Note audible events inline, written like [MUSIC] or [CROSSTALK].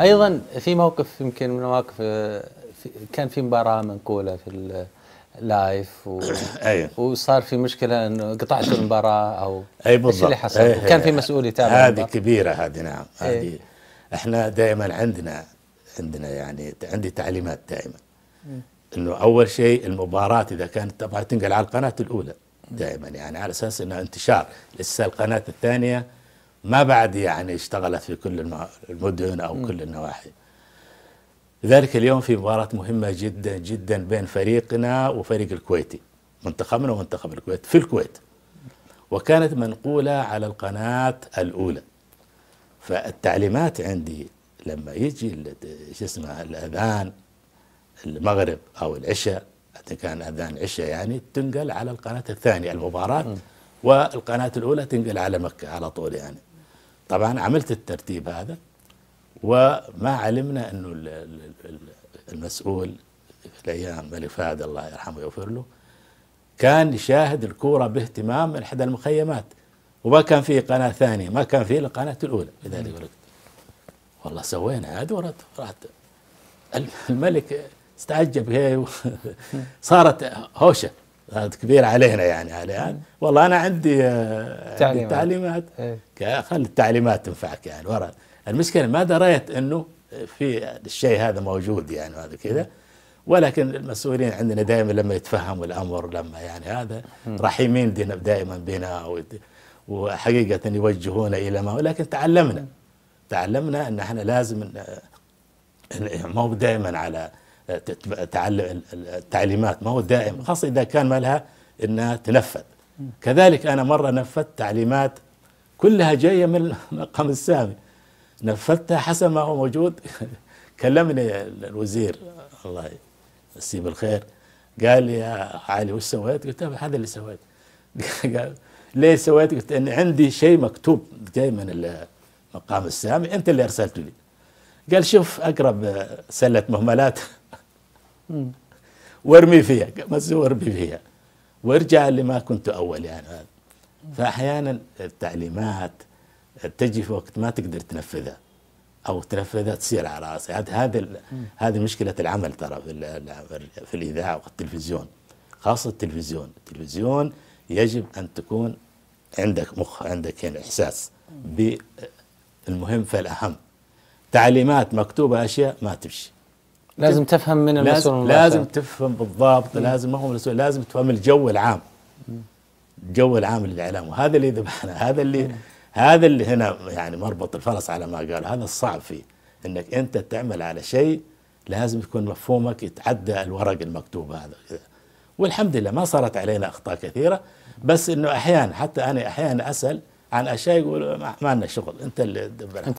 ايضا في موقف يمكن من المواقف آه، كان في مباراه منقوله في اللايف و... [COUGHS] أيه. وصار في مشكله انه قطعت المباراه او اي بالضبط ايش اللي حصل؟ أيه. كان في مسؤول يتابع هذه كبيره هذه نعم إيه. هذه احنا دائما عندنا عندنا يعني عندي تعليمات دائما انه اول شيء المباراه اذا كانت تبغى تنقل على القناه الاولى دائما يعني على اساس انها انتشار لسه القناه الثانيه ما بعد يعني اشتغلت في كل المدن أو م. كل النواحي لذلك اليوم في مباراة مهمة جدا جدا بين فريقنا وفريق الكويتي منتخبنا ومنتخب الكويت في الكويت وكانت منقولة على القناة الأولى فالتعليمات عندي لما يجي شو اسمه الأذان المغرب أو العشاء كان أذان عشاء يعني تنقل على القناة الثانية المباراة والقناة الأولى تنقل على مكة على طول يعني طبعا عملت الترتيب هذا وما علمنا انه المسؤول في الايام الملك فهد الله يرحمه ويغفر له كان يشاهد الكوره باهتمام من احدى المخيمات وما كان فيه قناه ثانيه ما كان فيه القناه الاولى لذلك يقول والله سوينا هذا ورد رحت الملك استعجب هي صارت هوشه هذا كبير علينا يعني عليها والله انا عندي آه، تعليمات, تعليمات إيه. خلي التعليمات تنفعك يعني ورا المشكله ما دريت انه في الشيء هذا موجود يعني هذا كذا ولكن المسؤولين عندنا دائما لما يتفهموا الامر لما يعني هذا رحيمين دائما بنا وحقيقه يوجهونا الى ما ولكن تعلمنا تعلمنا ان احنا لازم مو دائما على تعلم التعليمات ما هو دائم خاصة إذا كان ما لها إنها تنفذ كذلك أنا مرة نفذت تعليمات كلها جاية من المقام السامي نفذتها حسب ما هو موجود [LAUGHS] كلمني الوزير الله يمسيه بالخير قال لي يا علي وش سويت؟ قلت له هذا اللي سويت [LAUGHS] قال ليه سويت؟ قلت ان عندي شيء مكتوب جاي من المقام السامي انت اللي ارسلته لي قال شوف اقرب سله مهملات وارمي فيها مزي وارمي فيها وارجع لما كنت اول يعني فاحيانا التعليمات تجي في وقت ما تقدر تنفذها او تنفذها تصير على راسي هذه هذه مشكله العمل ترى في, في الاذاعه والتلفزيون خاصه التلفزيون التلفزيون يجب ان تكون عندك مخ عندك يعني احساس بالمهم فالاهم تعليمات مكتوبه اشياء ما تمشي لازم تفهم من المسؤول لازم, لازم تفهم بالضبط لازم ما هو المسؤول لازم تفهم الجو العام الجو العام للاعلام وهذا اللي ذبحنا هذا اللي هذا اللي هنا يعني مربط الفرس على ما قال هذا الصعب فيه انك انت تعمل على شيء لازم يكون مفهومك يتعدى الورق المكتوب هذا والحمد لله ما صارت علينا اخطاء كثيره بس انه احيانا حتى انا احيانا اسال عن اشياء يقولوا ما لنا شغل انت اللي تدبرها